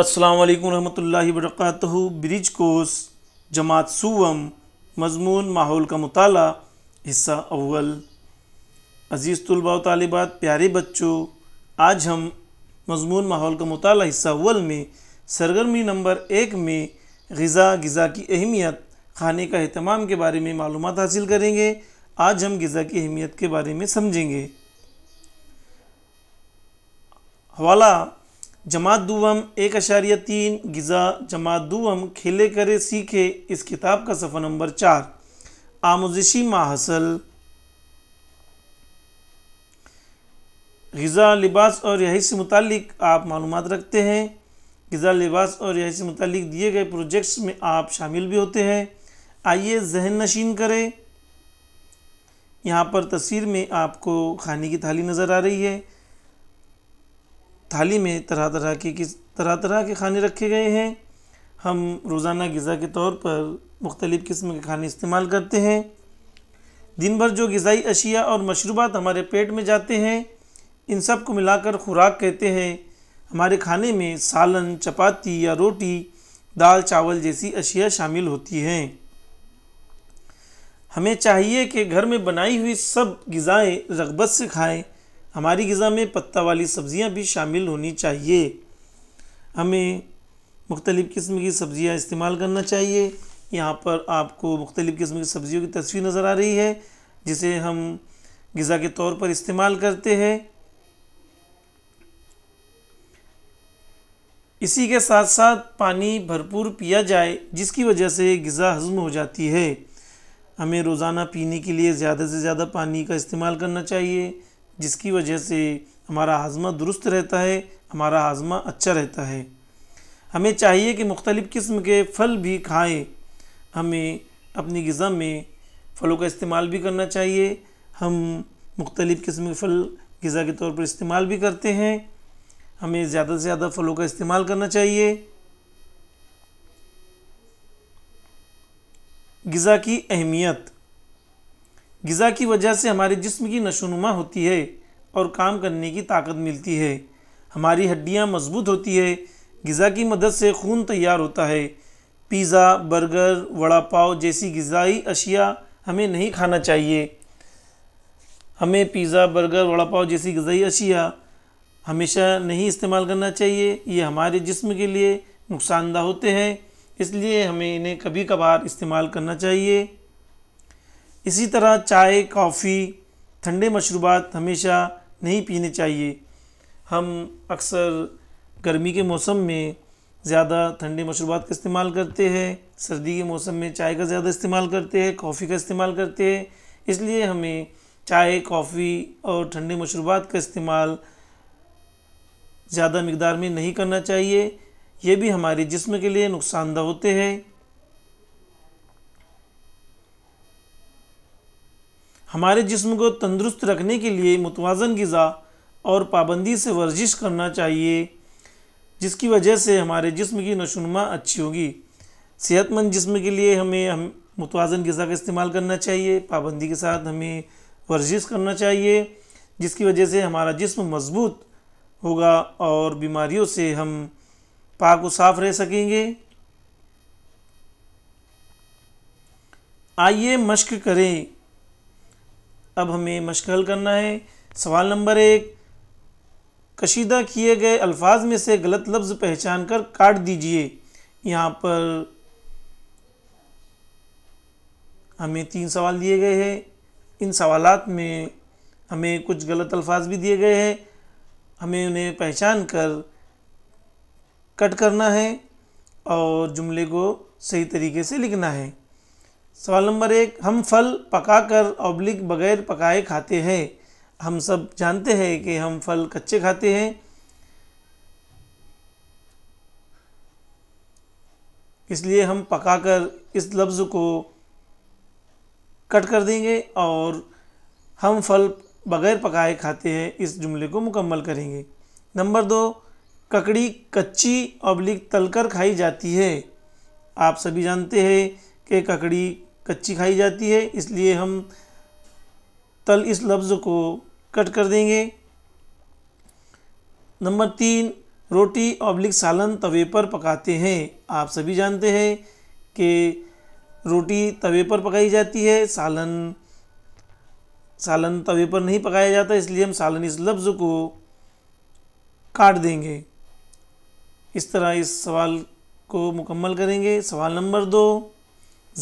अस्सलाम वालेकुम रहमतुल्लाहि ब्रिज कोर्स जमात सुवम मजमून माहौल का मताल हिस्सा अव्वल अज़ीज़ तलबा तलबात प्यारे बच्चों आज हम मजमून माहौल का मताल हिस्सा अव्वल में सरगर्मी नंबर एक में गज़ा गज़ा की अहमियत खाने का अहतमाम के बारे में मालूम हासिल करेंगे आज हम गज़ा की अहमियत के बारे में समझेंगे हवाला जमात दुवम एक अशारिया तीन गज़ा जमात दुवम खेले करे सीखे इस किताब का सफ़र नंबर चार आमोजिशी माहसल गज़ा लिबास और रिहाई से मुतल आप मालूम रखते हैं गज़ा लिबास और रिहाई से मुतल दिए गए प्रोजेक्ट्स में आप शामिल भी होते हैं आइए जहन नशीन करें यहाँ पर तस्वीर में आपको खाने की थाली नज़र आ रही है थाली में तरह तरह के किस तरह तरह के खाने रखे गए हैं हम रोज़ाना गज़ा के तौर पर मुख्तलिफ़ किस्म के खाने इस्तेमाल करते हैं दिन भर जो गज़ाई अशिया और मशरूबात हमारे पेट में जाते हैं इन सब को मिलाकर खुराक कहते हैं हमारे खाने में सालन चपाती या रोटी दाल चावल जैसी अशिया शामिल होती हैं हमें चाहिए कि घर में बनाई हुई सब गज़ाएँ रगबत से खाएँ हमारी गज़ा में पत्ता वाली सब्ज़ियाँ भी शामिल होनी चाहिए हमें मुख्तलिफ़ किस्म की सब्ज़ियाँ इस्तेमाल करना चाहिए यहाँ पर आपको मुख्तलिफ़ किस्म की सब्ज़ियों की तस्वीर नज़र आ रही है जिसे हम गज़ा के तौर पर इस्तेमाल करते हैं इसी के साथ साथ पानी भरपूर पिया जाए जिसकी वजह से गज़ा हजम हो जाती है हमें रोज़ाना पीने के लिए ज़्यादा से ज़्यादा पानी का इस्तेमाल करना चाहिए जिसकी वजह से हमारा हाजमा दुरुस्त रहता है हमारा हाजमा अच्छा रहता है हमें चाहिए कि मुख्तलिफ़ किस्म के फल भी खाएं हमें अपनी गज़ा में फलों का इस्तेमाल भी करना चाहिए हम मुख्तलिफ़ किस्म के फल गज़ा के तौर पर इस्तेमाल भी करते हैं हमें ज़्यादा से ज़्यादा फलों का इस्तेमाल करना चाहिए गज़ा की अहमियत गज़ा की वजह से हमारे जिस्म की नशोनुमा होती है और काम करने की ताकत मिलती है हमारी हड्डियाँ मजबूत होती है गज़ा की मदद से खून तैयार होता है पिज़्ज़ा बर्गर वड़ा पाव जैसी गज़ाई अशिया हमें नहीं खाना चाहिए हमें पिज़्ज़ा बर्गर वड़ा पाव जैसी गज़ाई अशिया हमेशा नहीं इस्तेमाल करना चाहिए ये हमारे जिस्म के लिए नुकसानदा होते हैं इसलिए हमें इन्हें कभी कभार इस्तेमाल करना चाहिए इसी तरह चाय कॉफ़ी ठंडे मशरूबात हमेशा नहीं पीने चाहिए हम अक्सर गर्मी के मौसम में ज़्यादा ठंडे मशरूबात का इस्तेमाल करते हैं सर्दी के मौसम में चाय का ज़्यादा इस्तेमाल करते हैं कॉफ़ी का इस्तेमाल करते हैं इसलिए हमें चाय कॉफ़ी और ठंडे मशरूबात का इस्तेमाल ज़्यादा मकदार में नहीं करना चाहिए ये भी हमारे जिस्म के लिए नुकसानदह होते हैं हमारे जिस्म को तंदुरुस्त रखने के लिए मुतवाजन गज़ा और पाबंदी से वर्जिश करना चाहिए जिसकी वजह से हमारे जिस्म की नशोनमा अच्छी होगी सेहतमंद जिस्म के लिए हमें हम मुतवाजन गज़ा का इस्तेमाल करना चाहिए पाबंदी के साथ हमें वर्जिश करना चाहिए जिसकी वजह से हमारा जिस्म मज़बूत होगा और बीमारियों से हम पाक व साफ़ रह सकेंगे आइए मश्क करें अब हमें मश्क हल करना है सवाल नंबर एक कशीदा किए गए अल्फाज में से गलत लफ्ज़ पहचान कर काट दीजिए यहाँ पर हमें तीन सवाल दिए गए हैं इन सवालत में हमें कुछ गलत अल्फाज भी दिए गए हैं हमें उन्हें पहचान कर कट करना है और जुमले को सही तरीके से लिखना है सवाल नंबर एक हम फल पकाकर ऑब्लिक बगैर पकाए खाते हैं हम सब जानते हैं कि हम फल कच्चे खाते हैं इसलिए हम पकाकर इस लफ्ज़ को कट कर देंगे और हम फल बगैर पकाए खाते हैं इस जुमले को मुकम्मल करेंगे नंबर दो ककड़ी कच्ची ऑब्लिक तलकर खाई जाती है आप सभी जानते हैं कि ककड़ी कच्ची खाई जाती है इसलिए हम तल इस लफ्ज़ को कट कर देंगे नंबर तीन रोटी ऑब्लिक सालन तवे पर पकाते हैं आप सभी जानते हैं कि रोटी तवे पर पकाई जाती है सालन सालन तवे पर नहीं पकाया जाता इसलिए हम सालन इस लफ्ज़ को काट देंगे इस तरह इस सवाल को मुकम्मल करेंगे सवाल नंबर दो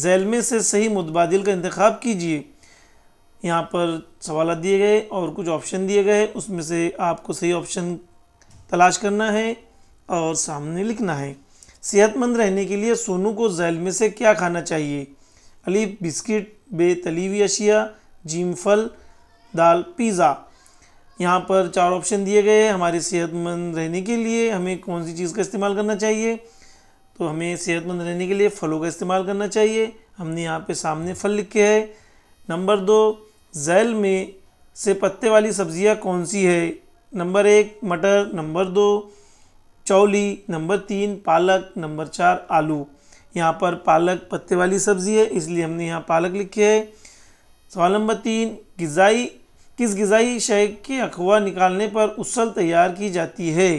झैल में से सही मुतबादिल का इंतखब कीजिए यहाँ पर सवाल दिए गए और कुछ ऑप्शन दिए गए उसमें से आपको सही ऑप्शन तलाश करना है और सामने लिखना है सेहतमंद रहने के लिए सोनू को जैल में से क्या खाना चाहिए अलीफ बिस्किट बे तली हुई अशिया जीम फल दाल पिज़्ज़ा यहाँ पर चार ऑप्शन दिए गए हैं हमारे सेहतमंद रहने के लिए हमें कौन सी चीज़ का इस्तेमाल करना चाहिए तो हमें सेहतमंद रहने के लिए फलों का इस्तेमाल करना चाहिए हमने यहाँ पे सामने फल लिखे है नंबर दो जैल में से पत्ते वाली सब्जियाँ कौन सी है नंबर एक मटर नंबर दो चौली नंबर तीन पालक नंबर चार आलू यहाँ पर पालक पत्ते वाली सब्जी है इसलिए हमने यहाँ पालक लिखे है सवाल नंबर तीन गज़ाई किस गज़ाई शय के अखवा निकालने पर उसल तैयार की जाती है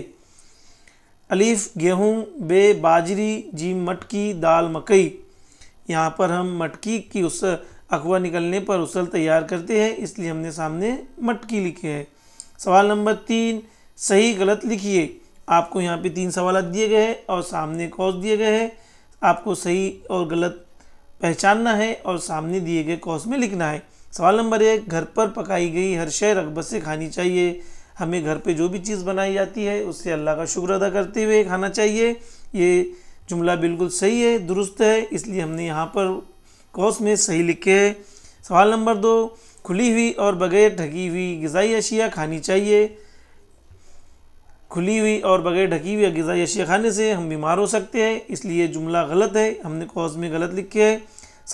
अलीफ गेहूँ बे बाजरी जी मटकी दाल मकई यहाँ पर हम मटकी की उस अखवा निकलने पर उसल तैयार करते हैं इसलिए हमने सामने मटकी लिखे है सवाल नंबर तीन सही गलत लिखिए आपको यहाँ पे तीन सवाल दिए गए हैं और सामने कौस दिए गए हैं आपको सही और गलत पहचानना है और सामने दिए गए कौस में लिखना है सवाल नंबर एक घर पर पकाई गई हर शय रगबत से खानी चाहिए हमें घर पे जो भी चीज़ बनाई जाती है उससे अल्लाह का शुक्र अदा करते हुए खाना चाहिए ये जुमला बिल्कुल सही है दुरुस्त है इसलिए हमने यहाँ पर कौस में सही लिखे है सवाल नंबर दो खुली हुई और बगैर ढकी हुई गज़ाई अशिया खानी चाहिए खुली हुई और बगैर ढकी हुई गज़ाई अशिया खाने से हम बीमार हो सकते हैं इसलिए जुमला गलत है हमने कौस में गलत लिखे है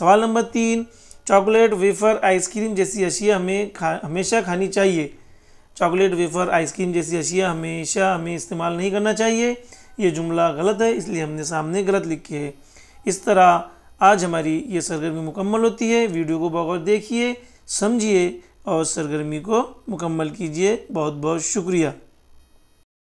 सवाल नंबर तीन चॉकलेट वेफर आइसक्रीम जैसी अशिया हमें खा हमेशा खानी चाहिए चॉकलेट वेफर आइसक्रीम जैसी अशिया हमेशा हमें इस्तेमाल नहीं करना चाहिए ये जुमला गलत है इसलिए हमने सामने गलत लिखी है इस तरह आज हमारी ये सरगर्मी मुकम्मल होती है वीडियो को बहुत देखिए समझिए और सरगर्मी को मुकम्मल कीजिए बहुत बहुत शुक्रिया